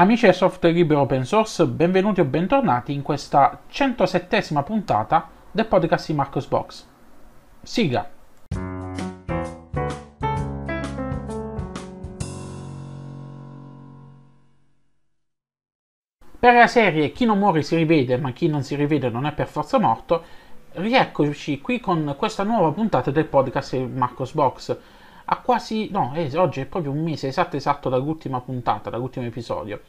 Amici del software libero open source, benvenuti o bentornati in questa 107esima puntata del podcast di Marcos Box. Siga! Per la serie Chi non muore si rivede, ma chi non si rivede non è per forza morto, rieccoci qui con questa nuova puntata del podcast di Marcos Box a quasi... no, eh, oggi è proprio un mese esatto esatto dall'ultima puntata, dall'ultimo episodio.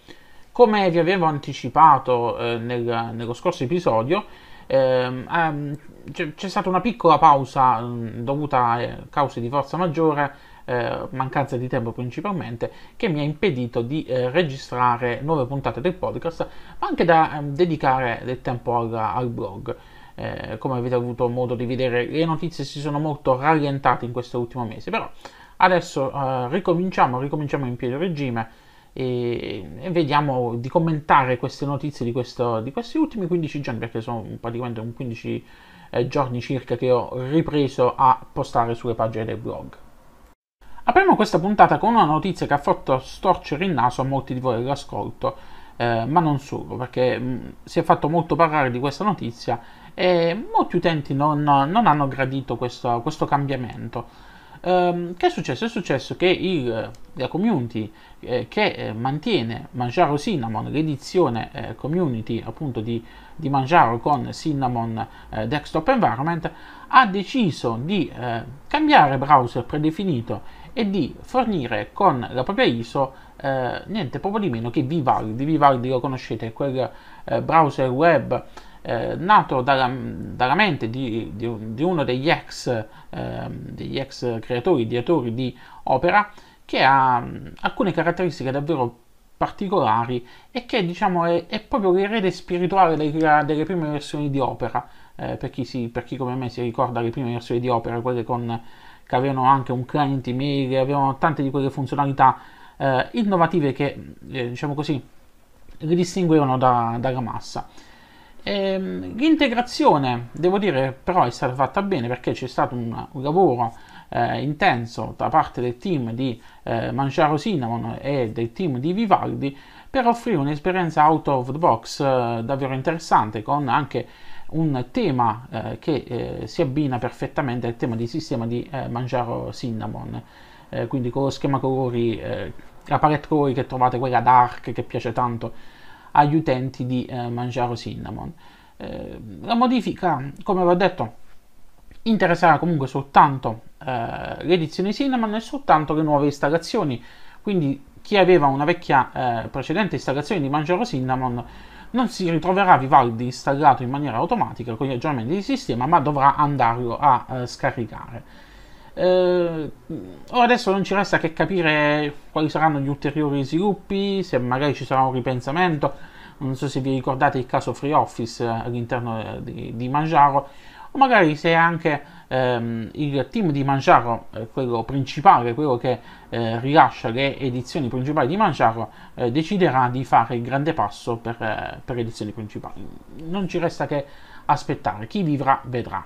Come vi avevo anticipato eh, nel, nello scorso episodio, ehm, ehm c'è, c'è, stata una piccola pausa mh, dovuta a eh, cause di forza maggiore, eh, mancanza di tempo principalmente, che mi ha impedito di eh, registrare nuove puntate del podcast, ma anche da ehm, dedicare del tempo al, al blog. Eh, come avete avuto modo di vedere, le notizie si sono molto rallentate in questo ultimo mese, però Adesso eh, ricominciamo, ricominciamo in pieno regime e, e, vediamo di commentare queste notizie di, questo, di, questi ultimi 15 giorni, perché sono praticamente un 15 eh, giorni circa che ho ripreso a postare sulle pagine del blog. Apriamo questa puntata con una notizia che ha fatto storcere il naso a molti di voi all'ascolto, eh, ma non solo, perché mh, mm, si è fatto molto parlare di questa notizia e molti utenti non, non hanno gradito questo, questo cambiamento. Um, che è successo? È successo che il, la community eh, che eh, mantiene Mangiaro Cinnamon, l'edizione eh, community appunto di, di, Mangiaro con Cinnamon eh, Desktop Environment, ha deciso di eh, cambiare browser predefinito e di fornire con la propria ISO eh, niente poco di meno che Vivaldi. Vivaldi lo conoscete, quel browser web eh, nato dalla, dalla mente di, di, di, uno degli ex, eh, degli ex creatori, ideatori di Opera, che ha mm, alcune caratteristiche davvero particolari e che diciamo è, è proprio l'erede spirituale delle, delle, prime versioni di Opera, eh, per, chi si, per chi come me si ricorda le prime versioni di Opera, quelle con, che avevano anche un client email, avevano tante di quelle funzionalità eh, innovative che, eh, diciamo così, li distinguevano da, dalla massa. Ehm, l'integrazione, devo dire, però è stata fatta bene perché c'è stato un, lavoro eh, intenso da parte del team di eh, Mangiaro Cinnamon e del team di Vivaldi per offrire un'esperienza out of the box eh, davvero interessante con anche un tema eh, che eh, si abbina perfettamente al tema di sistema di eh, Mangiaro Cinnamon, eh, quindi con lo schema colori, la palette colori che trovate, quella dark che piace tanto agli utenti di eh, Mangiaro Cinnamon. Eh, la modifica, come ho detto, interesserà comunque soltanto eh, le Cinnamon e soltanto le nuove installazioni, quindi chi aveva una vecchia eh, precedente installazione di Mangiaro Cinnamon non si ritroverà Vivaldi installato in maniera automatica con gli aggiornamenti di sistema, ma dovrà andarlo a eh, scaricare. Eh, oh, adesso non ci resta che capire quali saranno gli ulteriori sviluppi, se magari ci sarà un ripensamento. Non so se vi ricordate il caso Free Office eh, all'interno eh, di, di Mangiaro, o magari se anche ehm, il team di Mangiaro, eh, quello principale, quello che eh, rilascia le edizioni principali di Mangiaro, deciderà di fare il grande passo per, per edizioni principali. Non ci resta che aspettare, chi vivrà vedrà.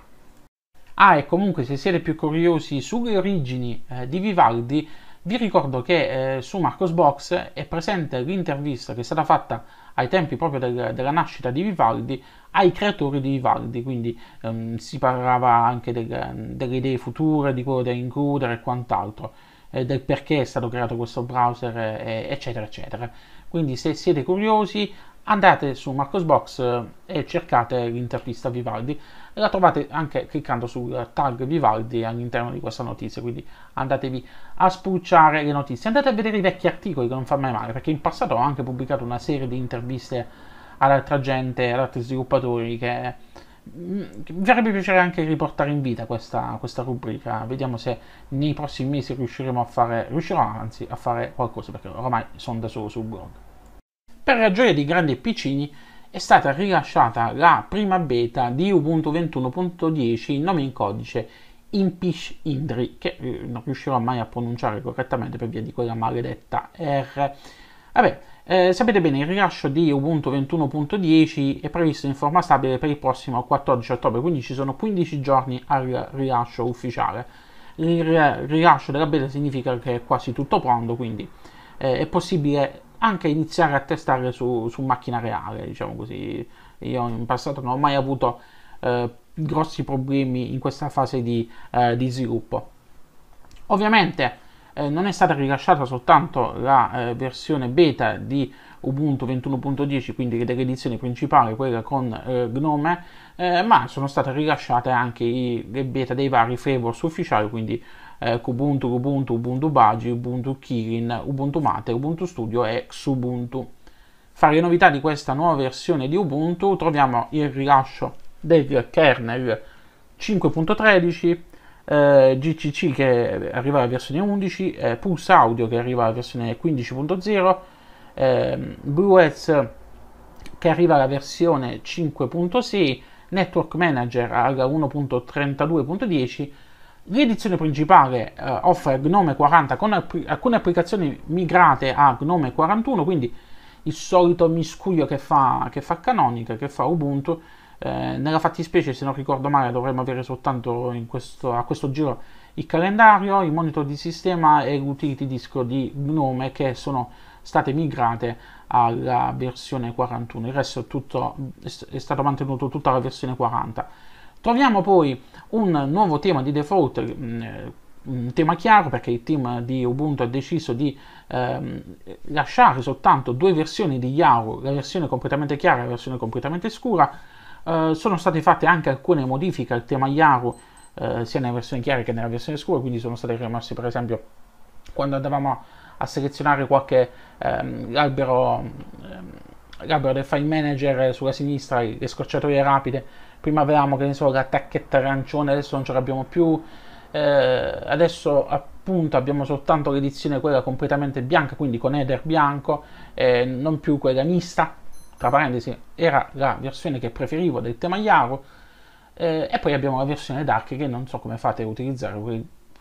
Ah, e comunque se siete più curiosi sulle origini eh, di Vivaldi, vi ricordo che eh, su Marcos Box è presente l'intervista che è stata fatta ai tempi proprio del, della nascita di Vivaldi ai creatori di Vivaldi, quindi ehm, si parlava anche del, delle idee future, di quello da includere e quant'altro, eh, del perché è stato creato questo browser, eh, eccetera, eccetera. Quindi se siete curiosi andate su Marcosbox eh, e cercate l'intervista Vivaldi e la trovate anche cliccando sul tag Vivaldi all'interno di questa notizia, quindi andatevi a spulciare le notizie, andate a vedere i vecchi articoli che non fa mai male, perché in passato ho anche pubblicato una serie di interviste ad altra gente, ad altri sviluppatori che mi mm, farebbe piacere anche riportare in vita questa, questa, rubrica. Vediamo se nei prossimi mesi riusciremo a fare, riuscirò anzi a fare qualcosa perché ormai sono da solo sul blog. Per ragione di grandi e piccini è stata rilasciata la prima beta di Ubuntu 21.10 in nome in codice Impish Indri, che eh, non riuscirò mai a pronunciare correttamente per via di quella maledetta R. Vabbè, eh, sapete bene, il rilascio di Ubuntu 21.10 è previsto in forma stabile per il prossimo 14 ottobre, quindi ci sono 15 giorni al rilascio ufficiale. Il rilascio della beta significa che è quasi tutto pronto, quindi eh, è possibile anche iniziare a testare su, su macchina reale, diciamo così. Io in passato non ho mai avuto eh, grossi problemi in questa fase di, eh, di sviluppo. Ovviamente eh, non è stata rilasciata soltanto la eh, versione beta di Ubuntu 21.10, quindi delle edizioni principali, quella con eh, Gnome, eh, ma sono state rilasciate anche i, le beta dei vari flavors ufficiali, quindi eh, Kubuntu, Ubuntu, Ubuntu Bagi, Ubuntu Kirin, Ubuntu Mate, Ubuntu Studio e Xubuntu. Fra le novità di questa nuova versione di Ubuntu troviamo il rilascio del kernel 5.13, eh, GCC che arriva alla versione 11, eh, Pulse Audio che arriva alla versione 15.0, eh, BlueOS che arriva alla versione 5.6, Network Manager alla 1.32.10, L'edizione principale eh, offre Gnome 40 con app- alcune applicazioni migrate a Gnome 41, quindi il solito miscuglio che fa, che fa Canonical, che fa Ubuntu. Eh, nella fattispecie, se non ricordo male, dovremmo avere soltanto questo, a questo giro il calendario, il monitor di sistema e l'utility disco di Gnome che sono state migrate alla versione 41, il resto è, tutto, è stato mantenuto tutta la versione 40. Troviamo poi un nuovo tema di default, mm, eh, un tema chiaro perché il team di Ubuntu ha deciso di ehm, lasciare soltanto due versioni di Yahoo, la versione completamente chiara e la versione completamente scura. Eh, sono state fatte anche alcune modifiche al tema Yahoo, eh, sia nella versione chiara che nella versione scura, quindi sono state rimosse per esempio quando andavamo a a selezionare qualche ehm, albero, ehm, albero del file manager sulla sinistra, le scorciatoie rapide. Prima avevamo che ne so, la tacchetta arancione, adesso non ce l'abbiamo più. Eh, adesso appunto abbiamo soltanto l'edizione quella completamente bianca, quindi con header bianco, eh, non più quella mista. Tra parentesi, era la versione che preferivo del tema Yaro. Eh, e poi abbiamo la versione dark che non so come fate a utilizzare,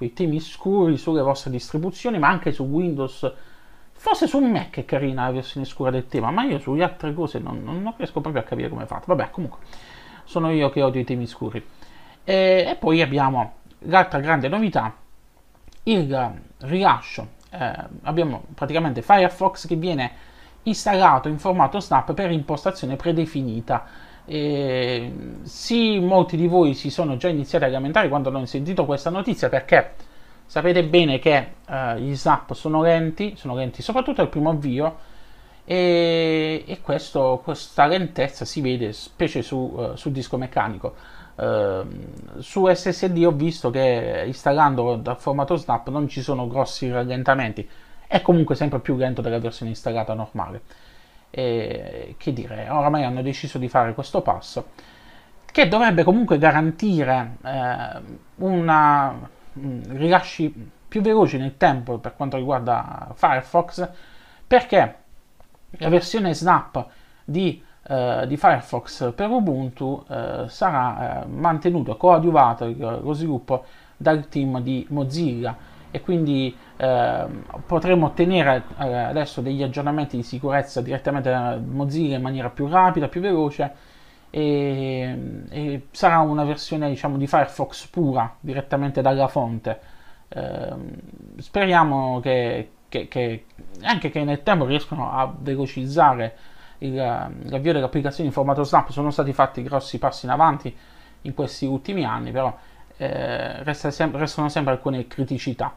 i temi scuri sulle vostre distribuzioni, ma anche su Windows. Forse su Mac è carina la versione scura del tema, ma io sulle altre cose non, non riesco proprio a capire come è fatta. Vabbè, comunque, sono io che odio i temi scuri. E, e poi abbiamo l'altra grande novità, il rilascio. Eh, abbiamo praticamente Firefox che viene installato in formato snap per impostazione predefinita eh, sì, molti di voi si sono già iniziati a lamentare quando hanno sentito questa notizia perché sapete bene che eh, gli snap sono lenti, sono lenti soprattutto al primo avvio e, e questo, questa lentezza si vede specie su, uh, sul disco meccanico. Uh, su SSD ho visto che installandolo dal formato snap non ci sono grossi rallentamenti, è comunque sempre più lento della versione installata normale eh, che dire, ormai hanno deciso di fare questo passo, che dovrebbe comunque garantire eh, una, mm, rilasci più veloci nel tempo per quanto riguarda Firefox, perché la versione snap di, eh, di Firefox per Ubuntu eh, sarà eh, mantenuta, coadiuvata eh, lo sviluppo dal team di Mozilla e quindi eh, potremo ottenere eh, adesso degli aggiornamenti di sicurezza direttamente da Mozilla in maniera più rapida, più veloce e, e sarà una versione diciamo di Firefox pura direttamente dalla fonte. Eh, speriamo che, che, che, anche che nel tempo riescano a velocizzare il, l'avvio applicazioni in formato Snap, sono stati fatti grossi passi in avanti in questi ultimi anni, però eh, resta sem- restano sempre alcune criticità.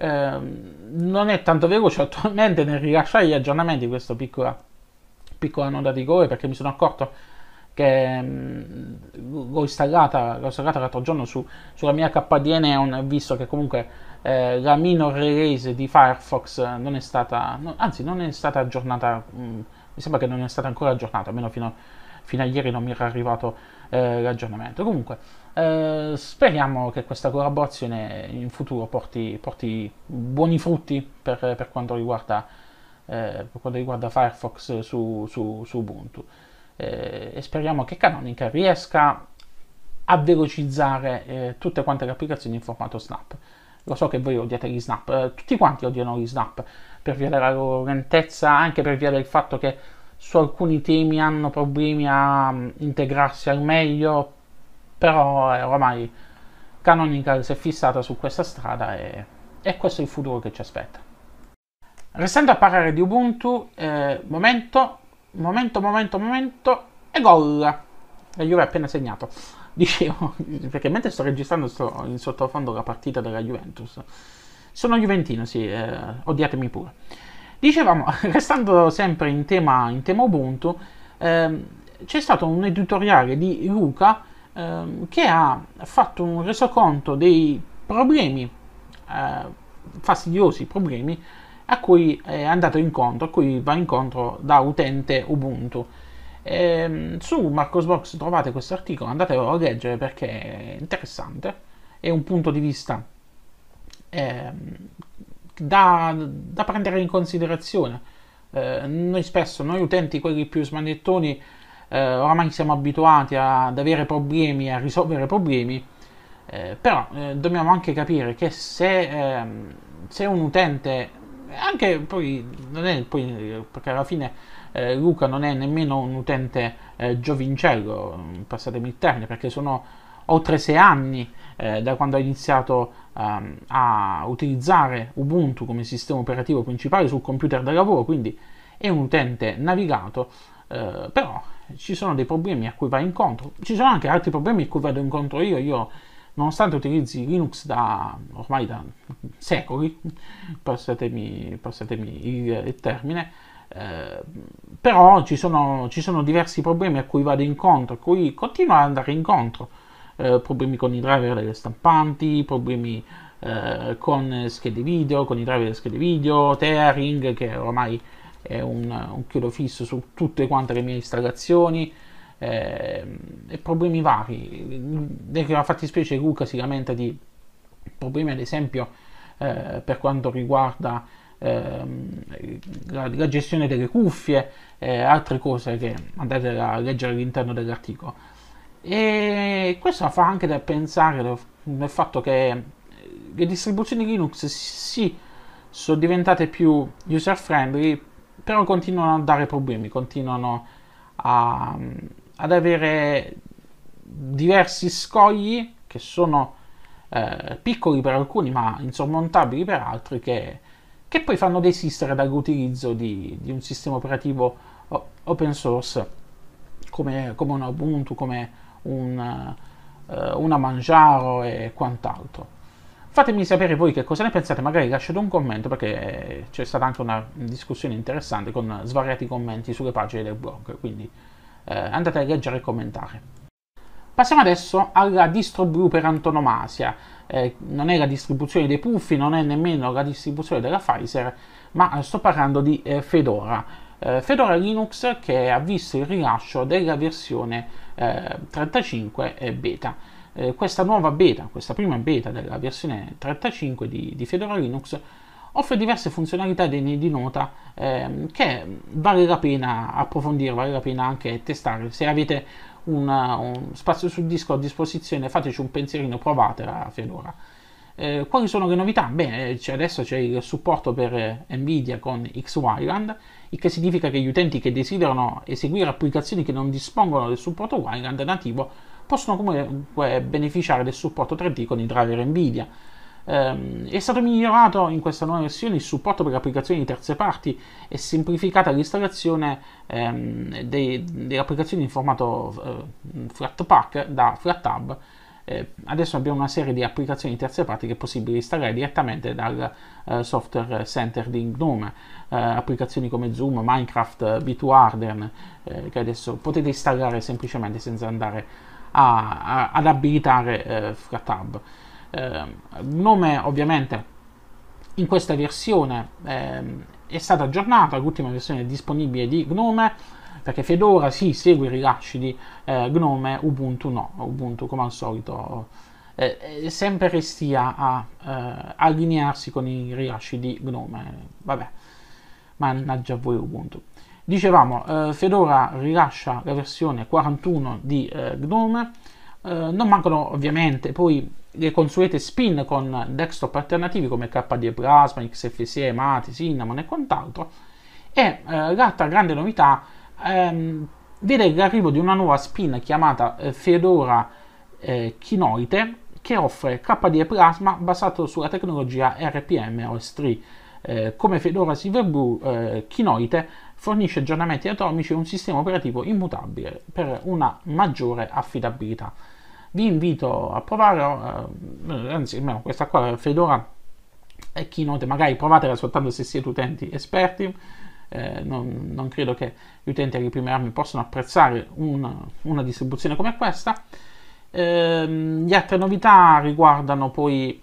Ehm, non è tanto veloce attualmente nel rilasciare gli aggiornamenti di questa piccola, piccola nota di rigore perché mi sono accorto che mh, l'ho, installata, l'ho installata l'altro giorno su, sulla mia KDN e ho visto che comunque eh, la minor release di Firefox non è stata, no, anzi non è stata aggiornata, mh, mi sembra che non è stata ancora aggiornata, almeno fino, fino a ieri non mi era arrivato eh, l'aggiornamento. Comunque, eh, speriamo che questa collaborazione in futuro porti, porti buoni frutti per, per, quanto riguarda, eh, per, quanto riguarda, Firefox su, su, su Ubuntu eh, e speriamo che Canonica riesca a velocizzare eh, tutte quante le applicazioni in formato snap. Lo so che voi odiate gli snap, eh, tutti quanti odiano gli snap per via della loro lentezza, anche per via del fatto che su alcuni temi hanno problemi a mm, integrarsi al meglio però eh, oramai Canonical si è fissata su questa strada e, e questo è il futuro che ci aspetta. Restando a parlare di Ubuntu, eh, momento, momento, momento, momento, e gol! La Juve ha appena segnato. Dicevo, perché mentre sto registrando sto in sottofondo la partita della Juventus. Sono Juventino, sì, eh, odiatemi pure. Dicevamo, restando sempre in tema, in tema Ubuntu, eh, c'è stato un editoriale di Luca ehm, che ha fatto un resoconto dei problemi eh, fastidiosi, problemi a cui è andato incontro, a cui va incontro da utente Ubuntu. E, ehm, su Marcosbox trovate questo articolo, andatelo a leggere perché è interessante, è un punto di vista eh, da, da, prendere in considerazione. Eh, noi spesso, noi utenti, quelli più smanettoni, eh, oramai siamo abituati ad avere problemi, a risolvere problemi, eh, però eh, dobbiamo anche capire che se, ehm, se, un utente, anche poi, non è poi, perché alla fine eh, Luca non è nemmeno un utente eh, giovincello, passatemi il termine, perché sono oltre sei anni eh, da quando ha iniziato um, a utilizzare Ubuntu come sistema operativo principale sul computer da lavoro, quindi è un utente navigato eh, però ci sono dei problemi a cui va incontro, ci sono anche altri problemi a cui vado incontro io, io nonostante utilizzi Linux da ormai da secoli, passatemi, passatemi il, il, termine, eh, però ci sono, ci sono, diversi problemi a cui vado incontro, a cui continuo ad andare incontro, eh, problemi con i driver delle stampanti, problemi eh, con schede video, con i driver delle schede video, tearing che ormai è un, un chiodo fisso su tutte quante le mie installazioni eh, e problemi vari. Nella fattispecie Luca si lamenta di problemi ad esempio eh, per quanto riguarda ehm, la, la, gestione delle cuffie e eh, altre cose che andate a leggere all'interno dell'articolo. E questo fa anche da pensare nel fatto che eh, le distribuzioni Linux sì, sono diventate più user friendly però continuano a dare problemi, continuano a, mm, ad avere diversi scogli che sono eh, piccoli per alcuni ma insormontabili per altri che, che poi fanno desistere dall'utilizzo di, di, un sistema operativo open source come, come un Ubuntu, come un, eh, una Manjaro e quant'altro. Fatemi sapere voi che cosa ne pensate, magari lasciate un commento perché eh, c'è stata anche una discussione interessante con svariati commenti sulle pagine del blog, quindi eh, andate a leggere e commentare. Passiamo adesso alla distro blu per antonomasia, eh, non è la distribuzione dei puffi, non è nemmeno la distribuzione della Pfizer, ma eh, sto parlando di eh, Fedora. Eh, Fedora Linux che ha visto il rilascio della versione 35 beta eh, questa nuova beta, questa prima beta della versione 35 di, di Fedora Linux offre diverse funzionalità degne di nota ehm, che vale la pena approfondire, vale la pena anche testare. Se avete una, un spazio sul disco a disposizione fateci un pensierino, provate la Fedora. Eh, quali sono le novità? Beh, c'è adesso c'è il supporto per Nvidia con XWiland, il che significa che gli utenti che desiderano eseguire applicazioni che non dispongono del supporto Wiland nativo possono comunque beneficiare del supporto 3D con il driver NVIDIA. Ehm, è stato migliorato in questa nuova versione il supporto per applicazioni di terze parti e semplificata l'installazione um, dei, delle applicazioni in formato uh, eh, Flatpak da FlatHub. Eh, adesso abbiamo una serie di applicazioni di terze parti che è possibile installare direttamente dal uh, software center di Gnome, uh, applicazioni come Zoom, Minecraft, B2Arden, eh, che adesso potete installare semplicemente senza andare a a, a, ad abilitare eh, FraTab. Eh, nome ovviamente in questa versione eh, è stata aggiornata, l'ultima versione disponibile di Gnome, perché Fedora si sì, segue i rilasci di eh, Gnome, Ubuntu no, Ubuntu come al solito eh, eh, sempre restia a eh, allinearsi con i rilasci di Gnome, vabbè, mannaggia voi Ubuntu. Dicevamo, eh, Fedora rilascia la versione 41 di eh, Gnome, eh, non mancano ovviamente poi le consuete spin con desktop alternativi come KDE Plasma, XFCE, Mati, Cinnamon e quant'altro. E eh, l'altra grande novità ehm, vede l'arrivo di una nuova spin chiamata eh, Fedora eh, Kinoite che offre KDE Plasma basato sulla tecnologia RPM OS3. Eh, come Fedora Silverblue, eh, Kinoite fornisce aggiornamenti atomici e un sistema operativo immutabile per una maggiore affidabilità. Vi invito a provare, eh, anzi almeno questa qua è Fedora e Keynote, magari provatela soltanto se siete utenti esperti, eh, non, non, credo che gli utenti alle prime armi possano apprezzare una, una distribuzione come questa. Eh, le altre novità riguardano poi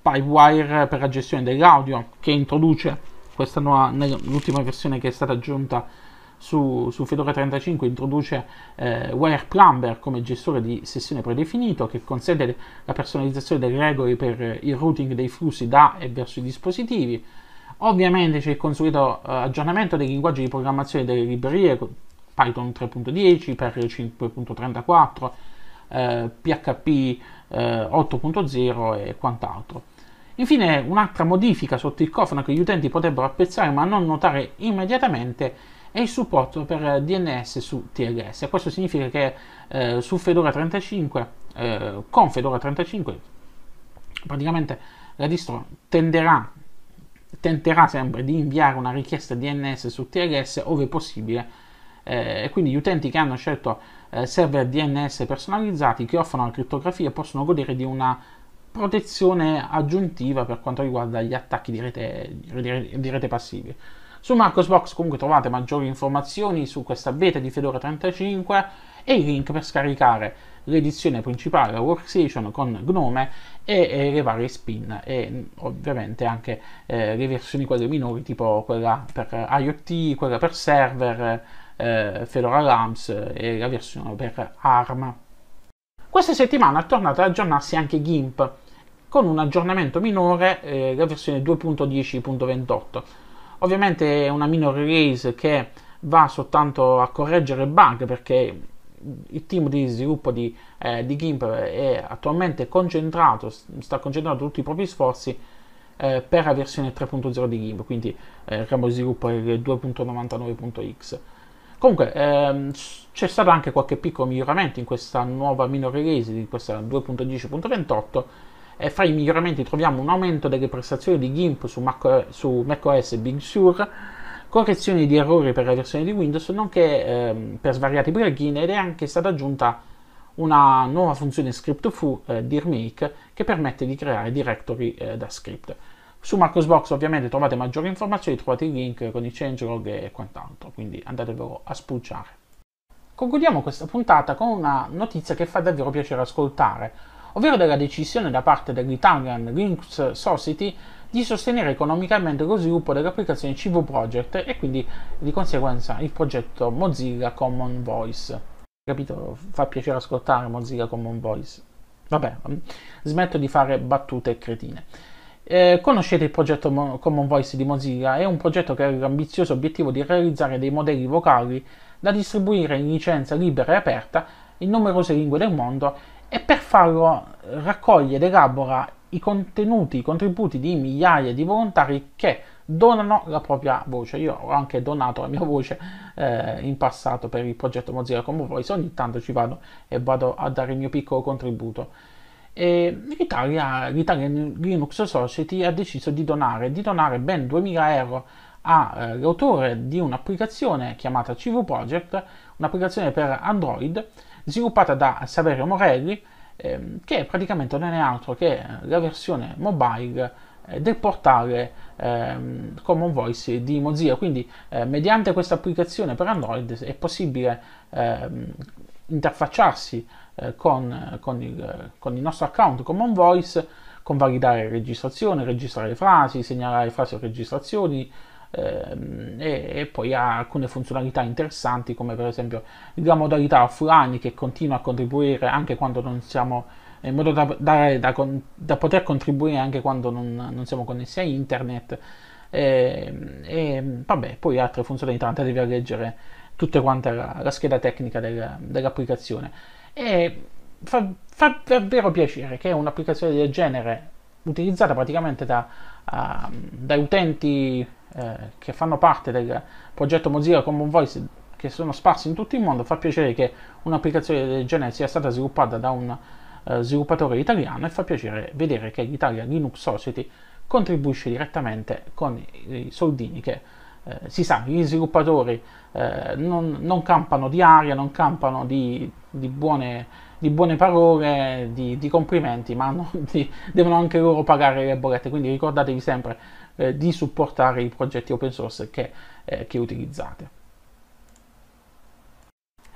PipeWire per la gestione dell'audio che introduce questa nuova, l'ultima versione che è stata aggiunta su, su Fedora 35 introduce eh, Wire Plumber come gestore di sessione predefinito che consente la personalizzazione delle regole per il routing dei flussi da e verso i dispositivi. Ovviamente c'è il consueto eh, aggiornamento dei linguaggi di programmazione delle librerie Python 3.10, per 5.34, eh, PHP 8.0 eh, e quant'altro. Infine, un'altra modifica sotto il cofano che gli utenti potrebbero apprezzare ma non notare immediatamente è il supporto per DNS su TLS. Questo significa che eh, su Fedora 35, eh, con Fedora 35, praticamente la distro tenderà, tenterà sempre di inviare una richiesta DNS su TLS ove possibile. Eh, e quindi gli utenti che hanno scelto eh, server DNS personalizzati che offrono la criptografia possono godere di una protezione aggiuntiva per quanto riguarda gli attacchi di rete, di rete passivi. Su Marcosbox comunque trovate maggiori informazioni su questa beta di Fedora 35 e i link per scaricare l'edizione principale Workstation con Gnome e, e le varie spin e mm, ovviamente anche eh, le versioni quelle minori tipo quella per IoT, quella per server, eh, Fedora Labs e la versione per ARM. Questa settimana è tornato ad aggiornarsi anche GIMP con un aggiornamento minore, eh, la versione 2.10.28. Ovviamente è una minor release che va soltanto a correggere bug perché il team di sviluppo di, eh, di GIMP è attualmente concentrato, sta concentrando tutti i propri sforzi eh, per la versione 3.0 di GIMP, quindi eh, il ramo di sviluppo è il 2.99.x. Comunque ehm, c'è stato anche qualche piccolo miglioramento in questa nuova minor release di questa 2.10.28 e fra i miglioramenti troviamo un aumento delle prestazioni di GIMP su, Mac, su macOS e Big Sur, correzioni di errori per la versione di Windows, nonché ehm, per svariati plugin ed è anche stata aggiunta una nuova funzione script foo eh, dir make che permette di creare directory eh, da script. Su Marcosbox ovviamente trovate maggiori informazioni, trovate il link con i changelog e quant'altro, quindi andatevelo a spulciare. Concludiamo questa puntata con una notizia che fa davvero piacere ascoltare, ovvero della decisione da parte dell'Italian Linux Society di sostenere economicamente lo sviluppo dell'applicazione CV Project e quindi di conseguenza il progetto Mozilla Common Voice. Capito? Fa piacere ascoltare Mozilla Common Voice. Vabbè, mm, smetto di fare battute cretine. Eh, conoscete il progetto Mo- Common Voice di Mozilla? È un progetto che ha l'ambizioso obiettivo di realizzare dei modelli vocali da distribuire in licenza libera e aperta in numerose lingue del mondo e per farlo raccoglie ed elabora i contenuti, i contributi di migliaia di volontari che donano la propria voce. Io ho anche donato la mia voce eh, in passato per il progetto Mozilla Common Voice, ogni tanto ci vado e vado a dare il mio piccolo contributo. L'Italia, l'Italian Linux Society ha deciso di donare, di donare ben 2000 euro all'autore eh, di un'applicazione chiamata CV Project, un'applicazione per Android sviluppata da Saverio Morelli, ehm, che praticamente non è altro che la versione mobile eh, del portale ehm, Common Voice di Mozilla. Quindi, eh, mediante questa applicazione per Android è possibile ehm, interfacciarsi eh, con, con, il, con, il, nostro account Common Voice, convalidare registrazione, registrare frasi, segnalare frasi o registrazioni, Ehm, e, e, poi ha alcune funzionalità interessanti come per esempio la modalità offline che continua a contribuire anche quando non siamo in modo da, da, da, da poter contribuire anche quando non, non siamo connessi a internet e, ehm, e, vabbè poi altre funzionalità andatevi a leggere tutte quanta la, la scheda tecnica del, dell'applicazione e fa, fa davvero piacere che un'applicazione del genere utilizzata praticamente da, uh, ah, da utenti eh, che fanno parte del progetto Mozilla Common Voice che sono sparsi in tutto il mondo, fa piacere che un'applicazione del genere sia stata sviluppata da un uh, sviluppatore italiano e fa piacere vedere che l'Italia Linux Society contribuisce direttamente con i, i soldini che eh, si sa, gli sviluppatori eh, non, non, campano di aria, non campano di, di buone di buone parole, di, di complimenti, ma no, di, devono anche loro pagare le bollette, quindi ricordatevi sempre eh, di supportare i progetti open source che, eh, che utilizzate.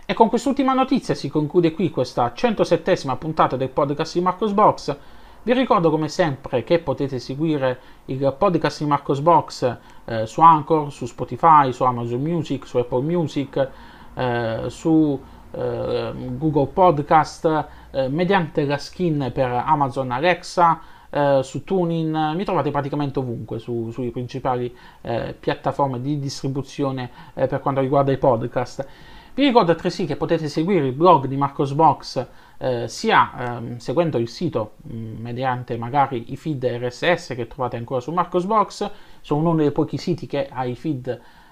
E con quest'ultima notizia si conclude qui questa 107 puntata del podcast di Marcos Box. Vi ricordo come sempre che potete seguire il podcast di Marcosbox eh, su Anchor, su Spotify, su Amazon Music, su Apple Music, eh, su Ehm, Google Podcast, eh, mediante la skin per Amazon Alexa, eh, su Tuning, mi trovate praticamente ovunque su, sui principali eh, piattaforme di distribuzione eh, per quanto riguarda i podcast. Vi ricordo altresì che potete seguire il blog di Marcosbox eh, sia ehm, seguendo il sito mh, mm, mediante magari i feed RSS che trovate ancora su Marcosbox, sono uno dei pochi siti che ha i feed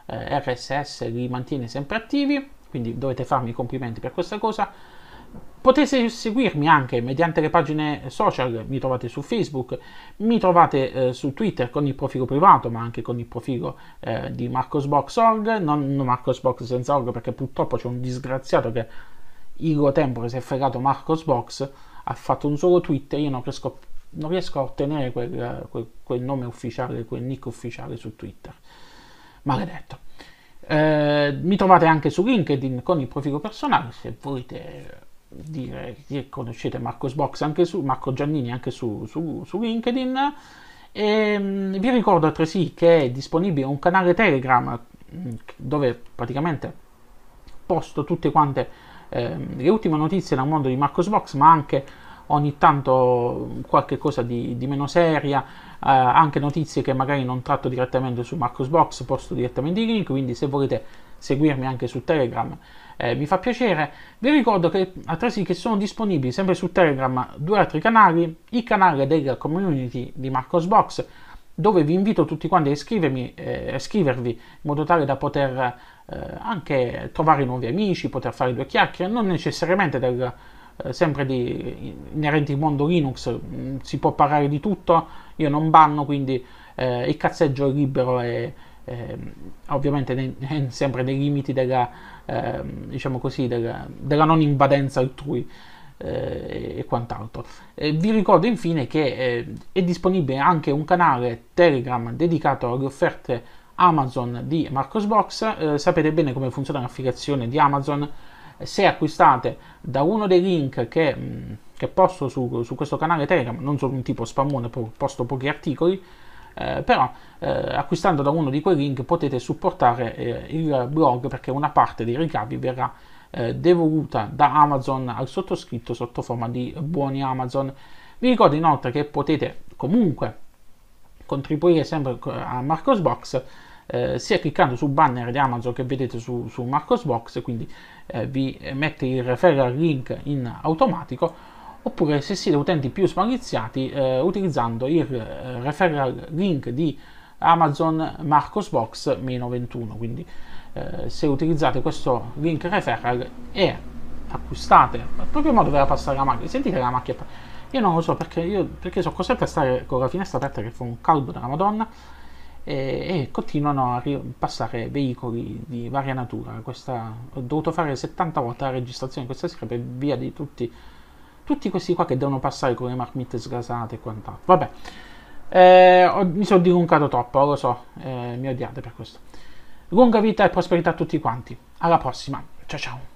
eh, RSS e li mantiene sempre attivi quindi dovete farmi i complimenti per questa cosa. Potete seguirmi anche mediante le pagine social, mi trovate su Facebook, mi trovate eh, su Twitter con il profilo privato, ma anche con il profilo eh, di Marcosbox.org, non, Marcosbox senza org perché purtroppo c'è un disgraziato che Igo Tempore si è fregato Marcosbox, ha fatto un solo tweet e io non riesco, non riesco a ottenere quel, quel, quel nome ufficiale, quel nick ufficiale su Twitter. Maledetto. Eh, mi trovate anche su LinkedIn con il profilo personale se volete dire che conoscete Marcos Box anche su Marco Giannini anche su, su, su LinkedIn. E, ehm, vi ricordo altresì che è disponibile un canale Telegram mm, dove praticamente posto tutte quante eh, le ultime notizie dal mondo di Marcos Box, ma anche ogni tanto qualche cosa di, di meno seria eh, anche notizie che magari non tratto direttamente su Marcosbox, posto direttamente i link, quindi se volete seguirmi anche su Telegram eh, mi fa piacere. Vi ricordo che, che sono disponibili sempre su Telegram due altri canali, il canale della community di Marcosbox dove vi invito tutti quanti a, iscrivermi, eh, a iscrivervi in modo tale da poter eh, anche trovare nuovi amici, poter fare due chiacchiere, non necessariamente del eh, sempre di, inerenti al mondo Linux, mm, si può parlare di tutto, io non banno, quindi eh, il cazzeggio è libero e eh, ovviamente ne, sempre nei limiti della, ehm, diciamo così, della, della non invadenza altrui eh, e quant'altro. Eh, vi ricordo infine che eh, è disponibile anche un canale Telegram dedicato alle offerte Amazon di Marcosbox. Eh, sapete bene come funziona l'affiliazione di Amazon se acquistate da uno dei link che, mm, che posto su, su, questo canale Telegram, non sono un tipo spammone, posto pochi articoli, eh, però eh, acquistando da uno di quei link potete supportare eh, il blog perché una parte dei ricavi verrà eh, devoluta da Amazon al sottoscritto sotto forma di buoni Amazon. Vi ricordo inoltre che potete comunque contribuire sempre a Marcosbox eh, sia cliccando sul banner di Amazon che vedete su, su Marcosbox, quindi eh, vi mette il referral link in automatico oppure se siete utenti più smaliziati eh, utilizzando il eh, referral link di Amazon Marcosbox-21 quindi eh, se utilizzate questo link referral e acquistate proprio modo per passare la macchina sentite la macchina io non lo so perché io perché sono costretto a stare con la finestra aperta che fa un caldo della madonna e, continuano a passare veicoli di varia natura. Questa, ho dovuto fare 70 volte la registrazione questa sera per via di tutti, tutti questi qua che devono passare con le marmitte sgasate e quant'altro. Vabbè, eh, ho, mi sono dilungato troppo, lo so, eh, mi odiate per questo. Lunga vita e prosperità a tutti quanti. Alla prossima, ciao ciao.